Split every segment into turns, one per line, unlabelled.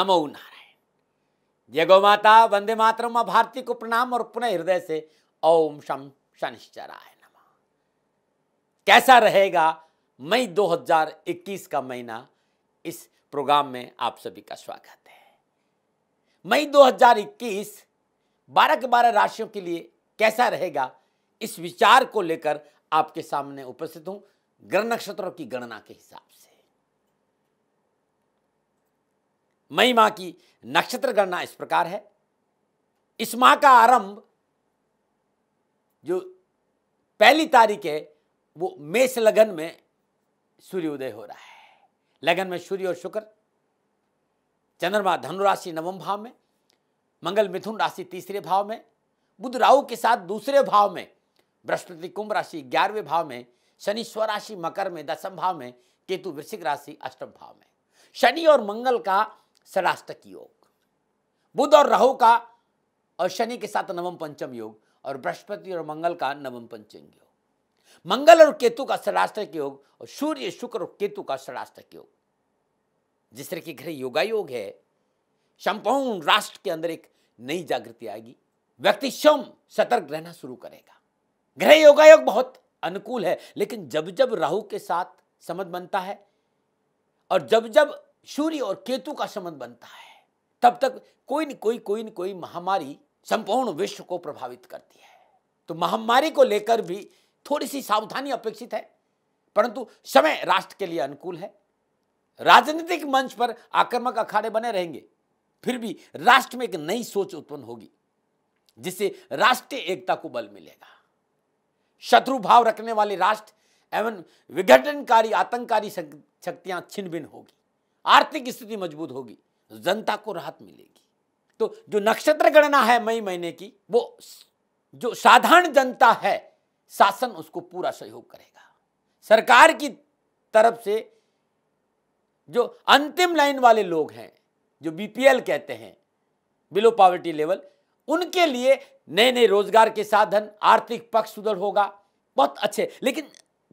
नमो नारायण जय गौ माता वंदे मातरम माँ भारती को प्रणाम और पुनः हृदय से ओम शम शनिश्चराय नम कैसा रहेगा मई 2021 का महीना इस प्रोग्राम में आप सभी का स्वागत है मई 2021 बारह के बारह राशियों के लिए कैसा रहेगा इस विचार को लेकर आपके सामने उपस्थित हूं ग्रह नक्षत्रों की गणना के हिसाब मई माह की नक्षत्र गणना इस प्रकार है इस माह का आरंभ जो पहली तारीख है वो मेष लगन में सूर्योदय हो रहा है लगन में सूर्य और शुक्र चंद्रमा धनुराशि नवम भाव में मंगल मिथुन राशि तीसरे भाव में बुध राहु के साथ दूसरे भाव में बृहस्पति कुंभ राशि ग्यारहवें भाव में शनि स्वराशि मकर में दसम भाव में केतु वृश्चिक राशि अष्टम भाव में शनि और मंगल का सलास्तक योग बुध और राहु का और शनि के साथ नवम पंचम योग और बृहस्पति और मंगल का नवम पंचम योग मंगल और केतु का षडाष्टक योग और सूर्य शुक्र और केतु का षडाष्टक योग जिस तरह की घर योगा योग है संपूर्ण राष्ट्र के अंदर एक नई जागृति आएगी व्यक्ति स्वयं सतर्क रहना शुरू करेगा ग्रह योगा योग बहुत अनुकूल है लेकिन जब जब राहु के साथ समझ बनता है और जब जब सूर्य और केतु का संबंध बनता है तब तक कोई न कोई कोई न कोई महामारी संपूर्ण विश्व को प्रभावित करती है तो महामारी को लेकर भी थोड़ी सी सावधानी अपेक्षित है परंतु समय राष्ट्र के लिए अनुकूल है राजनीतिक मंच पर आक्रमक अखाड़े बने रहेंगे फिर भी राष्ट्र में एक नई सोच उत्पन्न होगी जिससे राष्ट्रीय एकता को बल मिलेगा शत्रु भाव रखने वाले राष्ट्र एवं विघटनकारी आतंकारी शक्तियां छिन्न भिन्न होगी आर्थिक स्थिति मजबूत होगी जनता को राहत मिलेगी तो जो नक्षत्र गणना है मई महीने की वो जो साधारण जनता है शासन उसको पूरा सहयोग करेगा सरकार की तरफ से जो अंतिम लाइन वाले लोग हैं जो बीपीएल कहते हैं बिलो पॉवर्टी लेवल उनके लिए नए नए रोजगार के साधन आर्थिक पक्ष सुदृढ़ होगा बहुत अच्छे लेकिन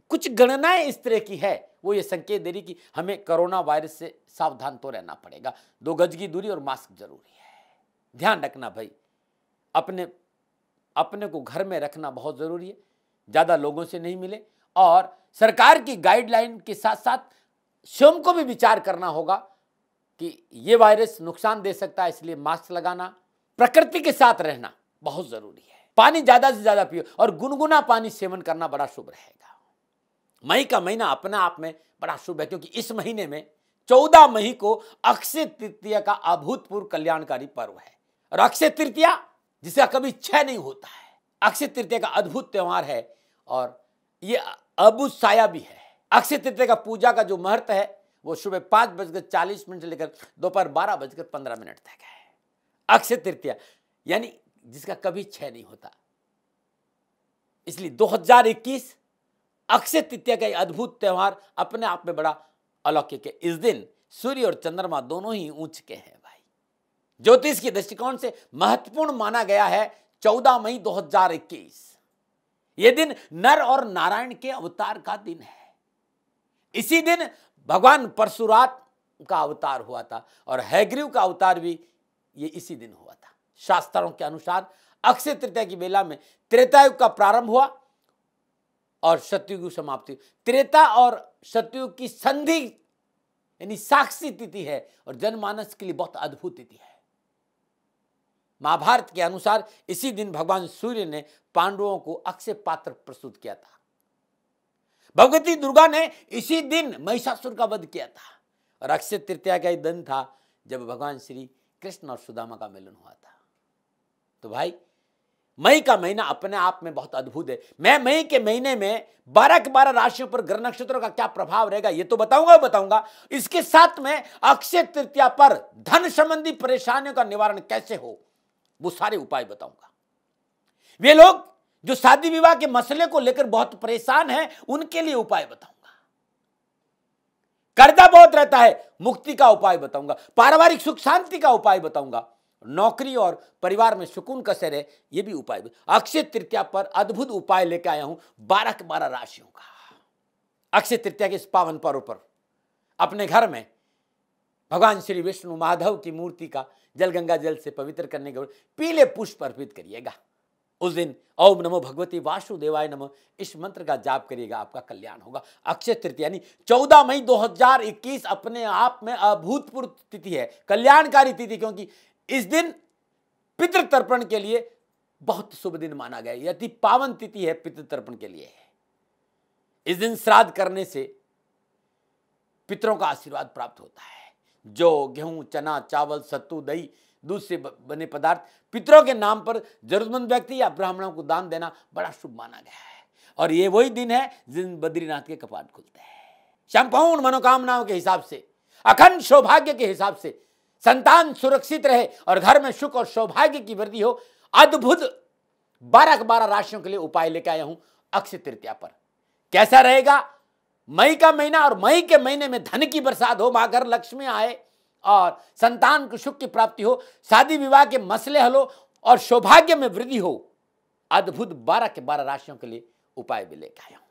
कुछ गणनाएं इस तरह की है वो ये संकेत दे रही कि हमें कोरोना वायरस से सावधान तो रहना पड़ेगा दो गज की दूरी और मास्क जरूरी है ध्यान रखना भाई अपने अपने को घर में रखना बहुत ज़रूरी है ज़्यादा लोगों से नहीं मिले और सरकार की गाइडलाइन के साथ साथ स्वयं को भी विचार करना होगा कि ये वायरस नुकसान दे सकता है इसलिए मास्क लगाना प्रकृति के साथ रहना बहुत ज़रूरी है पानी ज़्यादा से ज़्यादा पियो और गुनगुना पानी सेवन करना बड़ा शुभ रहेगा मई का महीना अपने आप में बड़ा शुभ है क्योंकि इस महीने में चौदह मई को अक्षय तृतीया का अभूतपूर्व कल्याणकारी पर्व है और अक्षय तृतीया जिसका कभी क्षय नहीं होता है अक्षय तृतीया का अद्भुत त्यौहार है और ये अबू साया भी है अक्षय तृतीया का पूजा का जो महत्व है वो सुबह पाँच बजकर चालीस मिनट से लेकर दोपहर बारह बजकर पंद्रह मिनट तक है अक्षय तृतीया यानी जिसका कभी क्षय नहीं होता इसलिए 2021 अक्षय तृतीया का अद्भुत त्यौहार अपने आप में बड़ा अलौकिक है इस दिन सूर्य और चंद्रमा दोनों ही ऊंच के हैं भाई ज्योतिष के दृष्टिकोण से महत्वपूर्ण माना गया है 14 मई 2021 यह दिन नर और नारायण के अवतार का दिन है इसी दिन भगवान परशुरात का अवतार हुआ था और हैग्रीव का अवतार भी ये इसी दिन हुआ था शास्त्रों के अनुसार अक्षय तृतीया की बेला में त्रेतायुग का प्रारंभ हुआ और सत्युग की समाप्ति त्रेता और सत्युग की संधि यानी साक्षी तिथि है और जनमानस के लिए बहुत अद्भुत तिथि है महाभारत के अनुसार इसी दिन भगवान सूर्य ने पांडवों को अक्षय पात्र प्रस्तुत किया था भगवती दुर्गा ने इसी दिन महिषासुर का वध किया था और अक्षय तृतीया का दिन था जब भगवान श्री कृष्ण और सुदामा का मिलन हुआ था तो भाई मई का महीना अपने आप में बहुत अद्भुत है मैं मई के महीने में बारह के बारह राशियों पर ग्रह नक्षत्रों का क्या प्रभाव रहेगा ये तो बताऊंगा बताऊंगा इसके साथ में अक्षय तृतीया पर धन संबंधी परेशानियों का निवारण कैसे हो वो सारे उपाय बताऊंगा वे लोग जो शादी विवाह के मसले को लेकर बहुत परेशान हैं उनके लिए उपाय बताऊंगा कर्जा बहुत रहता है मुक्ति का उपाय बताऊंगा पारिवारिक सुख शांति का उपाय बताऊंगा नौकरी और परिवार में सुकून कसर है ये भी उपाय अक्षय तृतीया पर अद्भुत उपाय लेके आया हूं बारह के बारह राशियों का अक्षय तृतीया के इस पावन पर्व पर अपने घर में भगवान श्री विष्णु माधव की मूर्ति का जल गंगा जल से पवित्र करने के पीले पुष्प अर्पित करिएगा उस दिन ओम नमो भगवती वासुदेवाय नमो इस मंत्र का जाप करिएगा आपका कल्याण होगा अक्षय तृतीय यानी चौदह मई 2021 अपने आप में अभूतपूर्व तिथि है कल्याणकारी तिथि क्योंकि इस दिन पितृ तर्पण के लिए बहुत शुभ दिन माना गया यदि पावन तिथि है पितृ तर्पण के लिए इस दिन श्राद्ध करने से पितरों का आशीर्वाद प्राप्त होता है जो गेहूं चना चावल सत्तू दही दूध से बने पदार्थ पितरों के नाम पर जरूरतमंद व्यक्ति या ब्राह्मणों को दान देना बड़ा शुभ माना गया है और ये वही दिन है जिन बद्रीनाथ के कपाट खुलते हैं संपूर्ण मनोकामनाओं के हिसाब से अखंड सौभाग्य के हिसाब से संतान सुरक्षित रहे और घर में सुख और सौभाग्य की वृद्धि हो अद्भुत बारह बारह राशियों के लिए उपाय लेकर आया हूं अक्षय तृतीया पर कैसा रहेगा मई का महीना और मई के महीने में धन की बरसात हो माँ घर लक्ष्मी आए और संतान को सुख की प्राप्ति हो शादी विवाह के मसले हलो और सौभाग्य में वृद्धि हो अद्भुत बारह के बारह राशियों के लिए उपाय भी लेकर आया हूं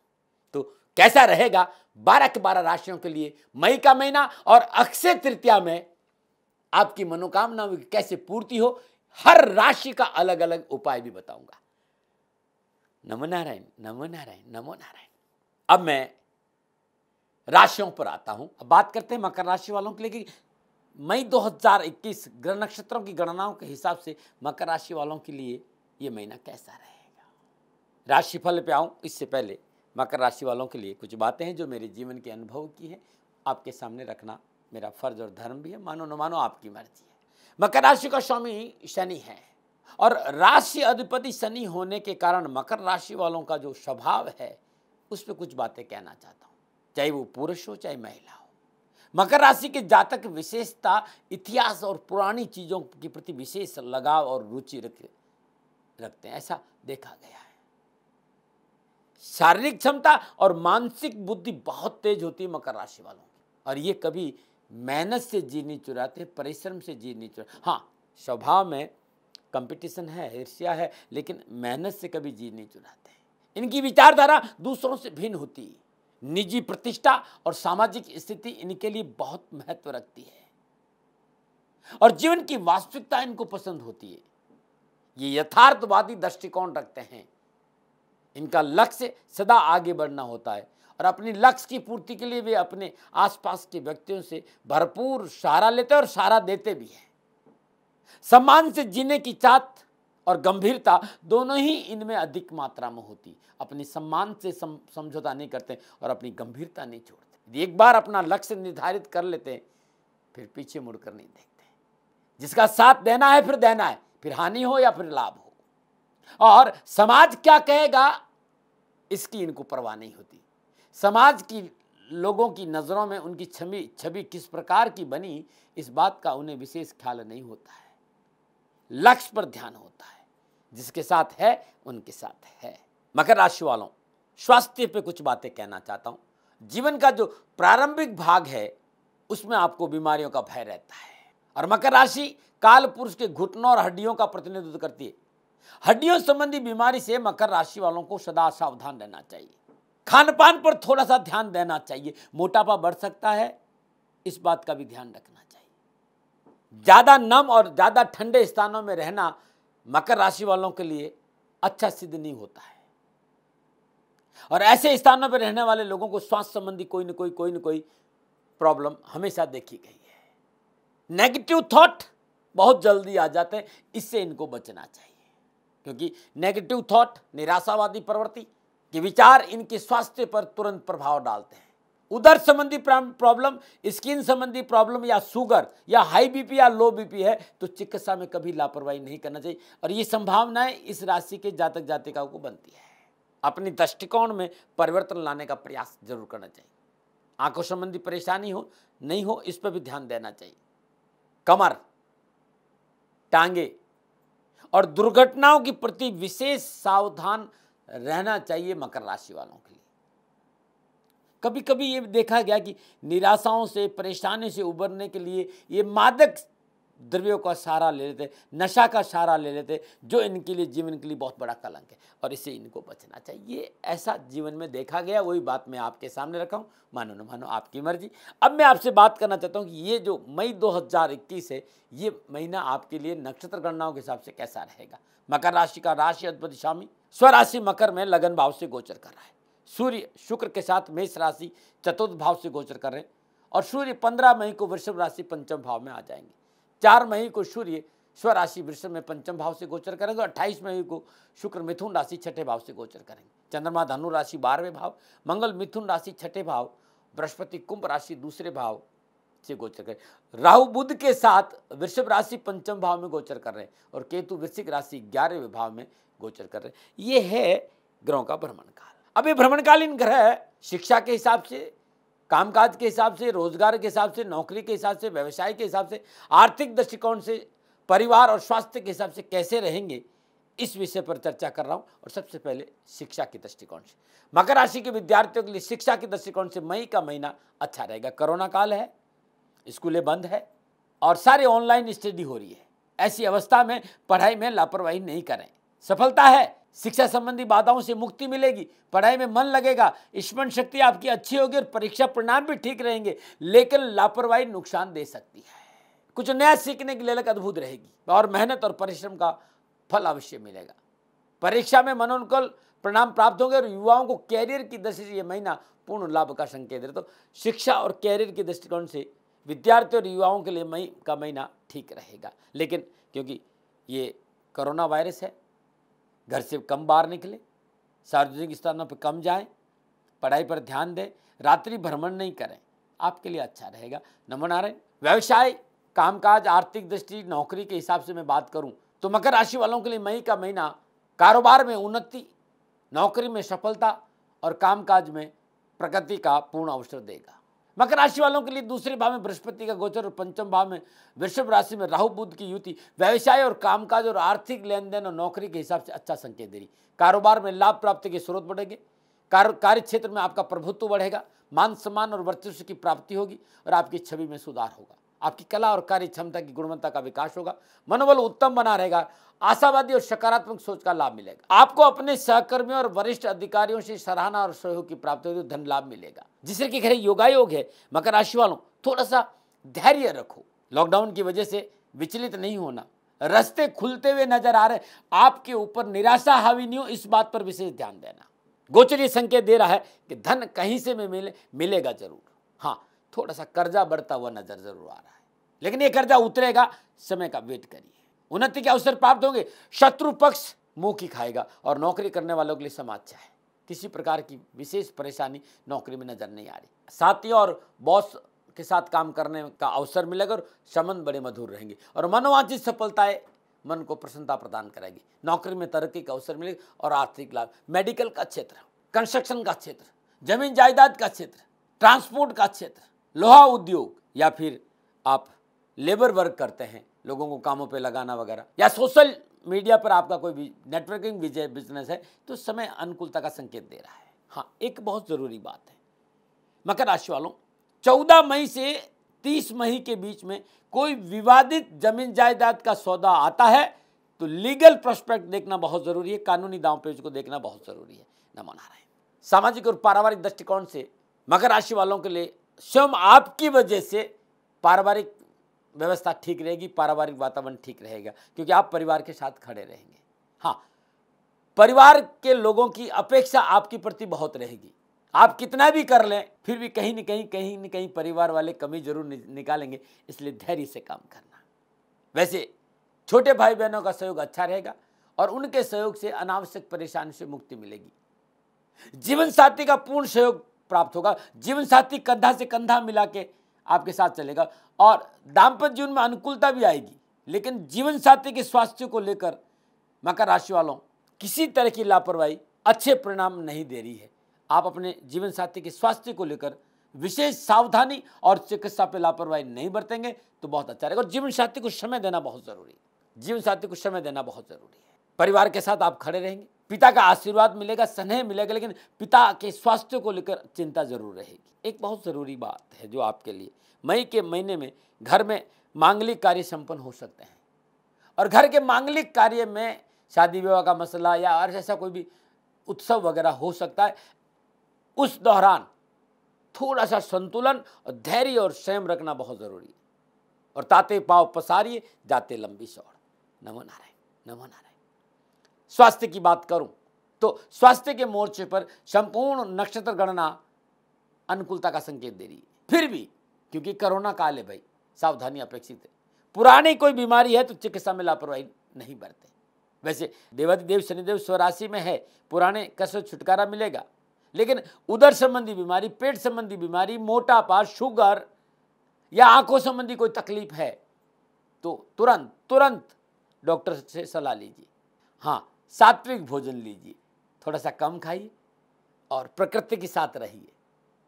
तो कैसा रहेगा बारह के बारह राशियों के लिए मई का महीना और अक्षय तृतीया में आपकी मनोकामना की कैसे पूर्ति हो हर राशि का अलग अलग उपाय भी बताऊंगा नमो नारायण नमो नारायण नमो नारायण अब मैं राशियों पर आता हूं अब बात करते हैं मकर राशि वालों के लिए कि मई 2021 ग्रह नक्षत्रों की गणनाओं के हिसाब से मकर राशि वालों के लिए यह महीना कैसा रहेगा राशिफल पे आऊं इससे पहले मकर राशि वालों के लिए कुछ बातें हैं जो मेरे जीवन के अनुभव की हैं आपके सामने रखना मेरा फ़र्ज और धर्म भी है मानो न मानो आपकी मर्जी है मकर राशि का स्वामी शनि है और राशि अधिपति शनि होने के कारण मकर राशि वालों का जो स्वभाव है उस पर कुछ बातें कहना चाहता हूँ चाहे वो पुरुष हो चाहे महिला हो मकर राशि के जातक विशेषता इतिहास और पुरानी चीज़ों के प्रति विशेष लगाव और रुचि रख रखते हैं ऐसा देखा गया है शारीरिक क्षमता और मानसिक बुद्धि बहुत तेज होती है मकर राशि वालों की और ये कभी मेहनत से जी नहीं चुराते परिश्रम से जी नहीं चुरा हाँ स्वभाव में कंपटीशन है ईर्ष्या है लेकिन मेहनत से कभी जी नहीं चुराते इनकी विचारधारा दूसरों से भिन्न होती निजी प्रतिष्ठा और सामाजिक स्थिति इनके लिए बहुत महत्व रखती है और जीवन की वास्तविकता इनको पसंद होती है ये यथार्थवादी दृष्टिकोण रखते हैं इनका लक्ष्य सदा आगे बढ़ना होता है और अपनी लक्ष्य की पूर्ति के लिए भी अपने आसपास के व्यक्तियों से भरपूर सहारा लेते और सहारा देते भी हैं सम्मान से जीने की चात और गंभीरता दोनों ही इनमें अधिक मात्रा में होती अपने सम्मान से सम, समझौता नहीं करते और अपनी गंभीरता नहीं छोड़ते एक बार अपना लक्ष्य निर्धारित कर लेते हैं फिर पीछे मुड़कर नहीं देखते जिसका साथ देना है फिर देना है फिर हानि हो या फिर लाभ हो और समाज क्या कहेगा इसकी इनको परवाह नहीं होती समाज की लोगों की नज़रों में उनकी छवि छवि किस प्रकार की बनी इस बात का उन्हें विशेष ख्याल नहीं होता है लक्ष्य पर ध्यान होता है जिसके साथ है उनके साथ है मकर राशि वालों स्वास्थ्य पे कुछ बातें कहना चाहता हूँ जीवन का जो प्रारंभिक भाग है उसमें आपको बीमारियों का भय रहता है और मकर राशि काल पुरुष के घुटनों और हड्डियों का प्रतिनिधित्व करती है हड्डियों संबंधी बीमारी से मकर राशि वालों को सदा सावधान रहना चाहिए खान पान पर थोड़ा सा ध्यान देना चाहिए मोटापा बढ़ सकता है इस बात का भी ध्यान रखना चाहिए ज़्यादा नम और ज़्यादा ठंडे स्थानों में रहना मकर राशि वालों के लिए अच्छा सिद्ध नहीं होता है और ऐसे स्थानों पर रहने वाले लोगों को स्वास्थ्य संबंधी कोई ना कोई कोई ना कोई प्रॉब्लम हमेशा देखी गई है नेगेटिव थॉट बहुत जल्दी आ जाते हैं इससे इनको बचना चाहिए क्योंकि नेगेटिव थॉट निराशावादी प्रवृत्ति ये विचार इनके स्वास्थ्य पर तुरंत प्रभाव डालते हैं उदर संबंधी प्रॉब्लम स्किन संबंधी प्रॉब्लम या शुगर या हाई बीपी या लो बीपी है तो चिकित्सा में कभी लापरवाही नहीं करना चाहिए और ये संभावनाएं इस राशि के जातक जातिकाओं को बनती है अपने दृष्टिकोण में परिवर्तन लाने का प्रयास जरूर करना चाहिए आंखों संबंधी परेशानी हो नहीं हो इस पर भी ध्यान देना चाहिए कमर टांगे और दुर्घटनाओं के प्रति विशेष सावधान रहना चाहिए मकर राशि वालों के लिए कभी कभी ये देखा गया कि निराशाओं से परेशानी से उबरने के लिए ये मादक द्रव्यों का सहारा ले लेते नशा का सहारा ले लेते जो इनके लिए जीवन के लिए बहुत बड़ा कलंक है और इसे इनको बचना चाहिए ऐसा जीवन में देखा गया वही बात मैं आपके सामने रखा हूँ मानो न मानो आपकी मर्जी अब मैं आपसे बात करना चाहता हूँ कि ये जो मई 2021 है ये महीना आपके लिए नक्षत्र गणनाओं के हिसाब से कैसा रहेगा मकर राशि का राशि अधिपति स्वामी स्वराशि मकर में लगन भाव से गोचर कर रहा है सूर्य शुक्र के साथ मेष राशि चतुर्थ भाव से गोचर कर रहे हैं और सूर्य पंद्रह मई को वृषभ राशि पंचम भाव में आ जाएंगे चार मई को सूर्य स्वराशि वृषभ में पंचम भाव से गोचर करेंगे और अट्ठाईस मई को शुक्र मिथुन राशि छठे भाव से गोचर करेंगे चंद्रमा धनु राशि बारहवें भाव मंगल मिथुन राशि छठे भाव बृहस्पति कुंभ राशि दूसरे भाव से गोचर करें राहु बुद्ध के साथ वृषभ राशि पंचम भाव में गोचर कर रहे हैं और केतु वृश्चिक राशि ग्यारहवें भाव में गोचर कर रहे ये है ग्रहों का भ्रमण काल अब ये भ्रमणकालीन ग्रह शिक्षा के हिसाब से कामकाज के हिसाब से रोजगार के हिसाब से नौकरी के हिसाब से व्यवसाय के हिसाब से आर्थिक दृष्टिकोण से परिवार और स्वास्थ्य के हिसाब से कैसे रहेंगे इस विषय पर चर्चा कर रहा हूँ और सबसे पहले शिक्षा के दृष्टिकोण से मकर राशि के विद्यार्थियों के लिए शिक्षा के दृष्टिकोण से मई का महीना अच्छा रहेगा कोरोना काल है स्कूलें बंद है और सारे ऑनलाइन स्टडी हो रही है ऐसी अवस्था में पढ़ाई में लापरवाही नहीं करें सफलता है शिक्षा संबंधी बाधाओं से मुक्ति मिलेगी पढ़ाई में मन लगेगा स्मरण शक्ति आपकी अच्छी होगी और परीक्षा परिणाम भी ठीक रहेंगे लेकिन लापरवाही नुकसान दे सकती है कुछ नया सीखने की ललक अद्भुत रहेगी और मेहनत और परिश्रम का फल अवश्य मिलेगा परीक्षा में मनोनुकूल परिणाम प्राप्त होंगे और युवाओं को कैरियर की दृष्टि से यह महीना पूर्ण लाभ का संकेत है तो शिक्षा और कैरियर के दृष्टिकोण से विद्यार्थी और युवाओं के लिए मई का महीना ठीक रहेगा लेकिन क्योंकि ये कोरोना वायरस है घर से कम बाहर निकलें सार्वजनिक स्थानों पर कम जाएं पढ़ाई पर ध्यान दें रात्रि भ्रमण नहीं करें आपके लिए अच्छा रहेगा नमनारायण व्यवसाय कामकाज आर्थिक दृष्टि नौकरी के हिसाब से मैं बात करूं तो मकर राशि वालों के लिए मई का महीना कारोबार में उन्नति नौकरी में सफलता और कामकाज में प्रगति का पूर्ण अवसर देगा मकर राशि वालों के लिए दूसरे भाव में बृहस्पति का गोचर और पंचम भाव में वृषभ राशि में राहु बुद्ध की युति व्यवसाय और कामकाज और आर्थिक लेन देन और नौकरी के हिसाब से अच्छा संकेत दे रही कारोबार में लाभ प्राप्ति के स्रोत बढ़ेंगे कार्य क्षेत्र में आपका प्रभुत्व बढ़ेगा मान सम्मान और वर्चस्व की प्राप्ति होगी और आपकी छवि में सुधार होगा आपकी कला और कार्य क्षमता की गुणवत्ता का विकास होगा मनोबल उत्तम बना रहेगा आशावादी और सकारात्मक सोच का लाभ मिलेगा आपको अपने सहकर्मियों और वरिष्ठ अधिकारियों से सराहना और सहयोग की प्राप्ति होगी धन लाभ मिलेगा जिससे कि खरे योगायोग है मकर राशि वालों थोड़ा सा धैर्य रखो लॉकडाउन की वजह से विचलित नहीं होना रस्ते खुलते हुए नजर आ रहे आपके ऊपर निराशा हावी नहीं हो इस बात पर विशेष ध्यान देना यह संकेत दे रहा है कि धन कहीं से मिले मिलेगा जरूर हाँ थोड़ा सा कर्जा बढ़ता हुआ नजर जरूर आ रहा है लेकिन ये कर्जा उतरेगा समय का वेट करिए उन्नति के अवसर प्राप्त होंगे शत्रु पक्ष मुंह की खाएगा और नौकरी करने वालों के लिए समाज चाहे है किसी प्रकार की विशेष परेशानी नौकरी में नजर नहीं आ रही साथी और बॉस के साथ काम करने का अवसर मिलेगा और संबंध बड़े मधुर रहेंगे और मनोवांचित सफलताएं मन को प्रसन्नता प्रदान करेगी नौकरी में तरक्की का अवसर मिलेगा और आर्थिक लाभ मेडिकल का क्षेत्र कंस्ट्रक्शन का क्षेत्र जमीन जायदाद का क्षेत्र ट्रांसपोर्ट का क्षेत्र लोहा उद्योग या फिर आप लेबर वर्क करते हैं लोगों को कामों पे लगाना वगैरह या सोशल मीडिया पर आपका कोई नेटवर्किंग बिजनेस है तो समय अनुकूलता का संकेत दे रहा है हाँ एक बहुत ज़रूरी बात है मकर राशि वालों चौदह मई से तीस मई के बीच में कोई विवादित जमीन जायदाद का सौदा आता है तो लीगल प्रोस्पेक्ट देखना बहुत ज़रूरी है कानूनी दाव पेज को देखना बहुत ज़रूरी है न मना रहे सामाजिक और पारिवारिक दृष्टिकोण से मकर राशि वालों के लिए स्वयं आपकी वजह से पारिवारिक व्यवस्था ठीक रहेगी पारिवारिक वातावरण ठीक रहेगा क्योंकि आप परिवार के साथ खड़े रहेंगे हाँ परिवार के लोगों की अपेक्षा आपके प्रति बहुत रहेगी आप कितना भी कर लें फिर भी कहीं न कहीं कहीं न कहीं परिवार वाले कमी जरूर निकालेंगे इसलिए धैर्य से काम करना वैसे छोटे भाई बहनों का सहयोग अच्छा रहेगा और उनके सहयोग से अनावश्यक परेशानी से मुक्ति मिलेगी जीवन साथी का पूर्ण सहयोग प्राप्त होगा जीवन साथी कंधा से कंधा मिला के आपके साथ चलेगा और दाम्पत्य जीवन में अनुकूलता भी आएगी लेकिन जीवन साथी के स्वास्थ्य को लेकर मकर राशि वालों किसी तरह की लापरवाही अच्छे परिणाम नहीं दे रही है आप अपने जीवन साथी के स्वास्थ्य को लेकर विशेष सावधानी और चिकित्सा पर लापरवाही नहीं बरतेंगे तो बहुत अच्छा रहेगा और जीवन साथी को समय देना बहुत ज़रूरी है जीवन साथी को समय देना बहुत ज़रूरी है परिवार के साथ आप खड़े रहेंगे पिता का आशीर्वाद मिलेगा स्नेह मिलेगा लेकिन पिता के स्वास्थ्य को लेकर चिंता जरूर रहेगी एक बहुत ज़रूरी बात है जो आपके लिए मई के महीने में घर में मांगलिक कार्य संपन्न हो सकते हैं और घर के मांगलिक कार्य में शादी विवाह का मसला या और ऐसा कोई भी उत्सव वगैरह हो सकता है उस दौरान थोड़ा सा संतुलन और धैर्य और स्वयं रखना बहुत ज़रूरी है और ताते पाव पसारिए जाते लंबी सौड़ नमो नारायण नमो नारायण स्वास्थ्य की बात करूं तो स्वास्थ्य के मोर्चे पर संपूर्ण नक्षत्र गणना अनुकूलता का संकेत दे रही है फिर भी क्योंकि कोरोना काल है भाई सावधानी अपेक्षित है पुरानी कोई बीमारी है तो चिकित्सा में लापरवाही नहीं बरते वैसे देवाधिदेव शनिदेव स्वराशि में है पुराने कसर छुटकारा मिलेगा लेकिन उदर संबंधी बीमारी पेट संबंधी बीमारी मोटापा शुगर या आंखों संबंधी कोई तकलीफ है तो तुरंत तुरंत डॉक्टर से सलाह लीजिए हाँ सात्विक भोजन लीजिए थोड़ा सा कम खाइए और प्रकृति के साथ रहिए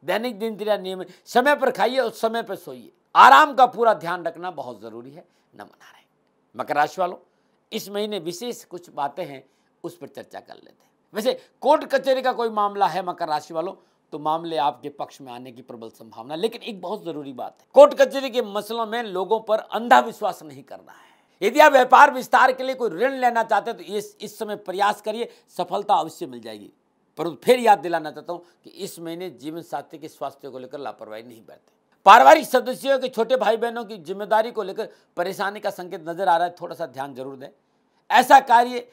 दैनिक दिनचर्या नियम समय पर खाइए और समय पर सोइए आराम का पूरा ध्यान रखना बहुत ज़रूरी है न मना रहे मकर राशि वालों इस महीने विशेष कुछ बातें हैं उस पर चर्चा कर लेते हैं वैसे कोर्ट कचहरी का कोई मामला है मकर राशि वालों तो मामले आपके पक्ष में आने की प्रबल संभावना लेकिन एक बहुत ज़रूरी बात है कोर्ट कचहरी के मसलों में लोगों पर अंधा विश्वास नहीं करना है यदि आप व्यापार विस्तार के लिए कोई ऋण लेना चाहते हैं तो इस इस समय प्रयास करिए सफलता अवश्य मिल जाएगी परंतु फिर याद दिलाना चाहता हूँ कि इस महीने जीवन साथी के स्वास्थ्य को लेकर लापरवाही नहीं बरतें पारिवारिक सदस्यों के छोटे भाई बहनों की जिम्मेदारी को लेकर परेशानी का संकेत नजर आ रहा है थोड़ा सा ध्यान जरूर दें ऐसा कार्य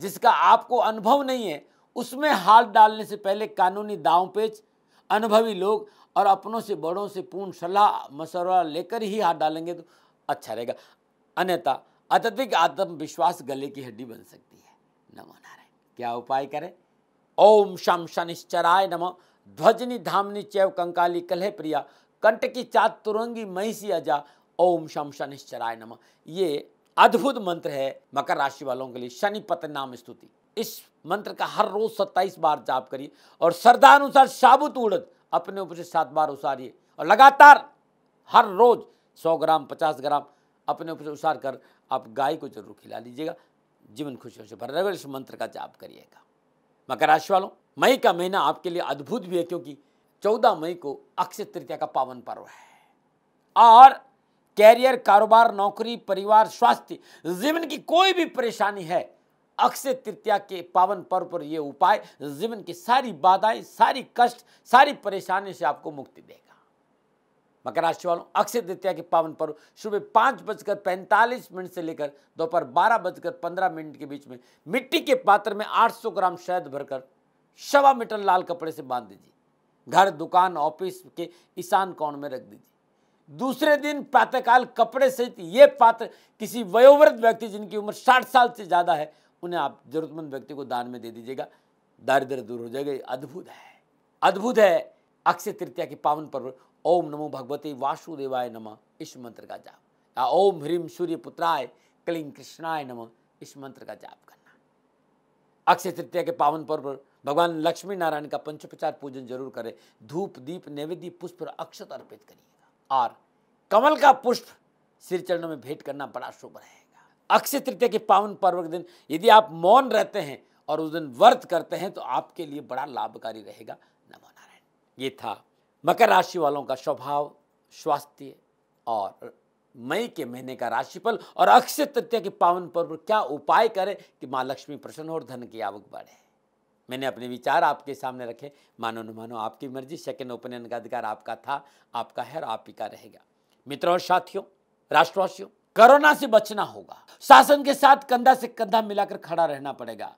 जिसका आपको अनुभव नहीं है उसमें हाथ डालने से पहले कानूनी दाव पेच अनुभवी लोग और अपनों से बड़ों से पूर्ण सलाह मशवरा लेकर ही हाथ डालेंगे तो अच्छा रहेगा अन्यथा अत्यधिक आत्मविश्वास गले की हड्डी बन सकती है नमो नारायण क्या उपाय करें ओम शम शनिश्चराय नमो ध्वजनी धामनी चैव कंकाली कलह प्रिया कंट की चात तुरंगी महिषी अजा ओम शम शनिश्चराय नम ये अद्भुत मंत्र है मकर राशि वालों के लिए शनि पत नाम स्तुति इस मंत्र का हर रोज सत्ताईस बार जाप करिए और श्रद्धानुसार साबुत उड़द अपने ऊपर से सात बार उसारिए और लगातार हर रोज सौ ग्राम पचास ग्राम अपने ऊपर उतार कर आप गाय को जरूर खिला लीजिएगा जीवन खुशियों से भर रहेगा इस मंत्र का जाप करिएगा मकर राशि वालों मई का महीना आपके लिए अद्भुत भी है क्योंकि चौदह मई को अक्षय तृतीया का पावन पर्व है और कैरियर कारोबार नौकरी परिवार स्वास्थ्य जीवन की कोई भी परेशानी है अक्षय तृतीया के पावन पर्व पर यह उपाय जीवन की सारी बाधाएं सारी कष्ट सारी परेशानी से आपको मुक्ति देगा मकर राशि वालों अक्षय तृतीया के पावन पर्व सुबह पाँच बजकर पैंतालीस मिनट से लेकर दोपहर बारह बजकर पंद्रह मिनट के बीच में मिट्टी के पात्र में 800 ग्राम शहद भरकर सवा मीटर लाल कपड़े से बांध दीजिए घर दुकान ऑफिस के ईशान कोण में रख दीजिए दूसरे दिन प्रातःकाल कपड़े सहित ये पात्र किसी वयोवृद्ध व्यक्ति जिनकी उम्र साठ साल से ज़्यादा है उन्हें आप जरूरतमंद व्यक्ति को दान में दे दीजिएगा दारिद्र दूर हो जाएगा अद्भुत है अद्भुत है अक्षय तृतीया के पावन पर्व ओम नमो भगवते वासुदेवाय नम इस मंत्र का जाप या ओम ह्रीम सूर्य पुत्राय क्लीम कृष्णाय नम इस मंत्र का जाप करना अक्षय तृतीया के पावन पर्व पर भगवान लक्ष्मी नारायण का पंचोपचार पूजन जरूर करें धूप दीप नैवेद्य पुष्प अक्षत अर्पित करिएगा और कमल का पुष्प श्री चरणों में भेंट करना बड़ा शुभ रहेगा अक्षय तृतीया के पावन पर्व के दिन यदि आप मौन रहते हैं और उस दिन व्रत करते हैं तो आपके लिए बड़ा लाभकारी रहेगा नमो नारायण ये था मकर राशि वालों का स्वभाव स्वास्थ्य और मई के महीने का राशिफल और अक्षय तृतीया के पावन पर्व क्या उपाय करें कि माँ लक्ष्मी प्रसन्न हो और धन की आवक बढ़े मैंने अपने विचार आपके सामने रखे मानो न मानो आपकी मर्जी सेकेंड ओपिनियन का अधिकार आपका था आपका है और आप ही का रहेगा मित्रों और साथियों राष्ट्रवासियों कोरोना से बचना होगा शासन के साथ कंधा से कंधा मिलाकर खड़ा रहना पड़ेगा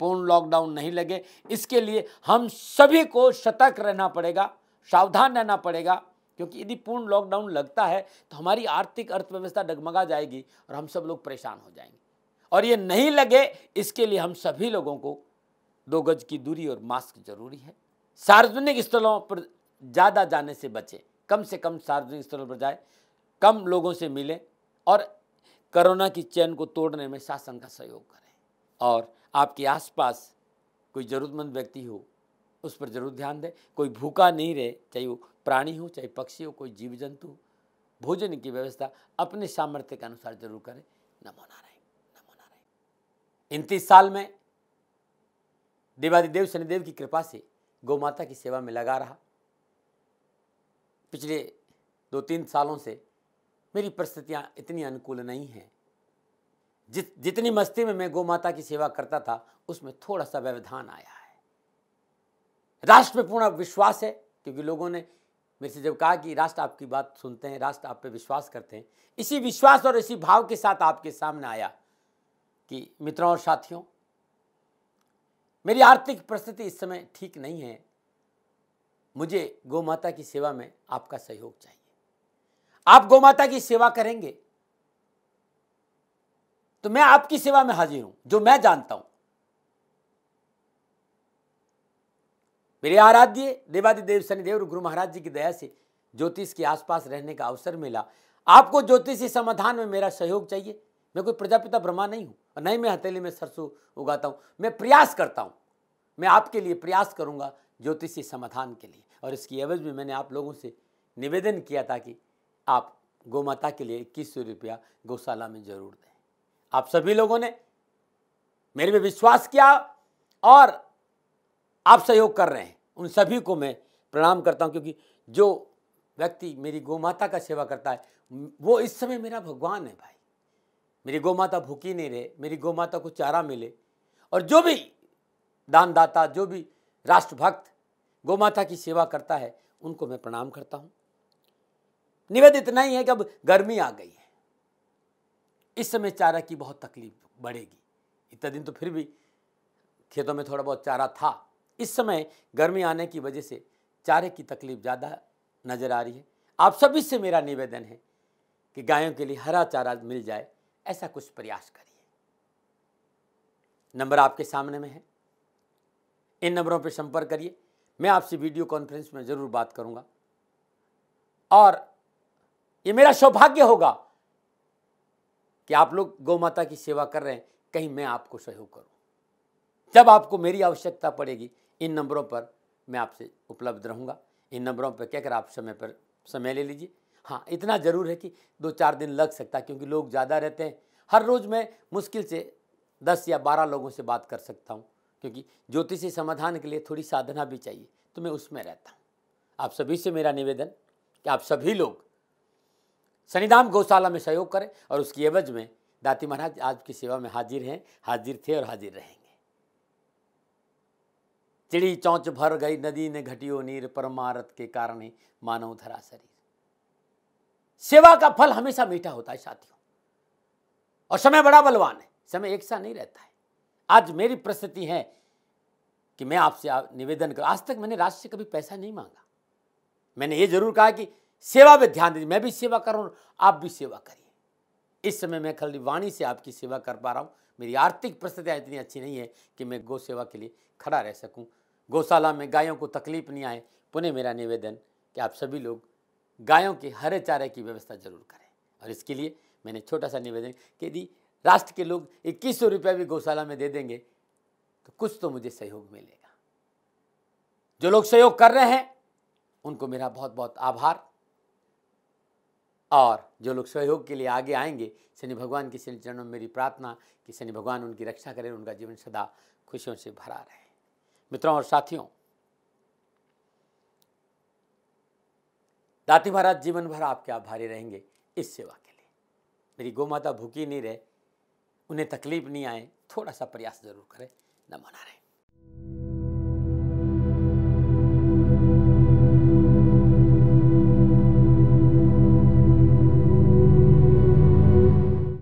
पूर्ण लॉकडाउन नहीं लगे इसके लिए हम सभी को सतर्क रहना पड़ेगा सावधान रहना पड़ेगा क्योंकि यदि पूर्ण लॉकडाउन लगता है तो हमारी आर्थिक अर्थव्यवस्था डगमगा जाएगी और हम सब लोग परेशान हो जाएंगे और ये नहीं लगे इसके लिए हम सभी लोगों को दो गज की दूरी और मास्क जरूरी है सार्वजनिक स्थलों पर ज़्यादा जाने से बचें कम से कम सार्वजनिक स्थलों पर जाए कम लोगों से मिलें और कोरोना की चैन को तोड़ने में शासन का सहयोग करें और आपके आसपास कोई ज़रूरतमंद व्यक्ति हो उस पर जरूर ध्यान दें कोई भूखा नहीं रहे चाहे वो प्राणी हो चाहे पक्षी हो कोई जीव जंतु हो भोजन की व्यवस्था अपने सामर्थ्य के अनुसार जरूर करें नमो नारायण नमो नारायण इन तीस साल में देवादिदेव शनिदेव की कृपा से गौ माता की सेवा में लगा रहा पिछले दो तीन सालों से मेरी परिस्थितियाँ इतनी अनुकूल नहीं हैं जित जितनी मस्ती में मैं गौ माता की सेवा करता था उसमें थोड़ा सा व्यवधान आया है राष्ट्र में पूर्ण विश्वास है क्योंकि लोगों ने मेरे से जब कहा कि राष्ट्र आपकी बात सुनते हैं राष्ट्र आप पे विश्वास करते हैं इसी विश्वास और इसी भाव के साथ आपके सामने आया कि मित्रों और साथियों मेरी आर्थिक परिस्थिति इस समय ठीक नहीं है मुझे गौमाता की सेवा में आपका सहयोग चाहिए आप गौमाता की सेवा करेंगे तो मैं आपकी सेवा में हाजिर हूं जो मैं जानता हूं मेरे आराध्य देवादिदेव शनिदेव गुरु महाराज जी की दया से ज्योतिष के आसपास रहने का अवसर मिला आपको ज्योतिषी समाधान में मेरा सहयोग चाहिए मैं कोई प्रजापिता ब्रह्मा नहीं हूँ और नहीं मैं हथेली में सरसों उगाता हूँ मैं प्रयास करता हूँ मैं आपके लिए प्रयास करूँगा ज्योतिषी समाधान के लिए और इसकी एवज में मैंने आप लोगों से निवेदन किया था कि आप गौमाता के लिए इक्कीस सौ रुपया गौशाला में जरूर दें आप सभी लोगों ने मेरे में विश्वास किया और आप सहयोग कर रहे हैं उन सभी को मैं प्रणाम करता हूँ क्योंकि जो व्यक्ति मेरी गौ माता का सेवा करता है वो इस समय मेरा भगवान है भाई मेरी गौ माता भूखी नहीं रहे मेरी गौ माता को चारा मिले और जो भी दानदाता जो भी राष्ट्रभक्त गौ माता की सेवा करता है उनको मैं प्रणाम करता हूँ निवेद इतना ही है कि अब गर्मी आ गई है इस समय चारा की बहुत तकलीफ बढ़ेगी इतना दिन तो फिर भी खेतों में थोड़ा बहुत चारा था इस समय गर्मी आने की वजह से चारे की तकलीफ ज़्यादा नज़र आ रही है आप सभी से मेरा निवेदन है कि गायों के लिए हरा चारा मिल जाए ऐसा कुछ प्रयास करिए नंबर आपके सामने में है इन नंबरों पर संपर्क करिए मैं आपसे वीडियो कॉन्फ्रेंस में ज़रूर बात करूंगा और ये मेरा सौभाग्य होगा कि आप लोग गौ माता की सेवा कर रहे हैं कहीं मैं आपको सहयोग करूं जब आपको मेरी आवश्यकता पड़ेगी इन नंबरों पर मैं आपसे उपलब्ध रहूँगा इन नंबरों पर कहकर आप समय पर समय ले लीजिए हाँ इतना ज़रूर है कि दो चार दिन लग सकता है क्योंकि लोग ज़्यादा रहते हैं हर रोज़ मैं मुश्किल से दस या बारह लोगों से बात कर सकता हूँ क्योंकि ज्योतिषी समाधान के लिए थोड़ी साधना भी चाहिए तो मैं उसमें रहता हूँ आप सभी से मेरा निवेदन कि आप सभी लोग शनिधाम गौशाला में सहयोग करें और उसकी एवज में दाती महाराज आज की सेवा में हाजिर हैं हाजिर थे और हाजिर रहेंगे चिड़ी चौंच भर गई नदी ने घटियो नीर परमारत के कारण ही मानव धरा शरीर सेवा का फल हमेशा मीठा होता है साथियों और समय बड़ा बलवान है समय एक सा नहीं रहता है आज मेरी परिस्थिति है कि मैं आपसे आप निवेदन करूं आज तक मैंने राष्ट्र से कभी पैसा नहीं मांगा मैंने ये जरूर कहा कि सेवा पे ध्यान दीजिए मैं भी सेवा करूं आप भी सेवा करिए इस समय मैं खाली वाणी से आपकी सेवा कर पा रहा हूँ मेरी आर्थिक परिस्थितियाँ इतनी अच्छी नहीं है कि मैं गौ सेवा के लिए खड़ा रह सकूँ गौशाला में गायों को तकलीफ नहीं आए पुनः मेरा निवेदन कि आप सभी लोग गायों के हरे चारे की व्यवस्था जरूर करें और इसके लिए मैंने छोटा सा निवेदन कि यदि राष्ट्र के लोग इक्कीस सौ रुपया भी गौशाला में दे देंगे तो कुछ तो मुझे सहयोग मिलेगा जो लोग सहयोग कर रहे हैं उनको मेरा बहुत बहुत आभार और जो लोग सहयोग के लिए आगे आएंगे शनि भगवान के शनि चरणों में मेरी प्रार्थना कि शनि भगवान उनकी रक्षा करें उनका जीवन सदा खुशियों से भरा रहे मित्रों और साथियों दाती महाराज जीवन भर आपके आभारी रहेंगे इस सेवा के लिए मेरी माता भूखी नहीं रहे उन्हें तकलीफ नहीं आए थोड़ा सा प्रयास जरूर करें न मना रहे